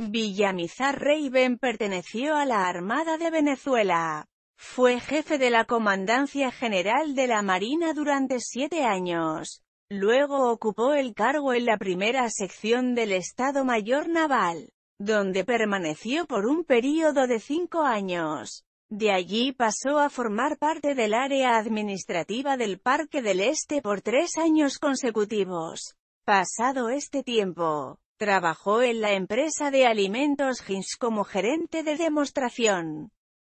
Villamizar Reyben perteneció a la Armada de Venezuela. Fue jefe de la Comandancia General de la Marina durante siete años. Luego ocupó el cargo en la primera sección del Estado Mayor Naval, donde permaneció por un período de cinco años. De allí pasó a formar parte del área administrativa del Parque del Este por tres años consecutivos. Pasado este tiempo, Trabajó en la empresa de alimentos Hins como gerente de demostración.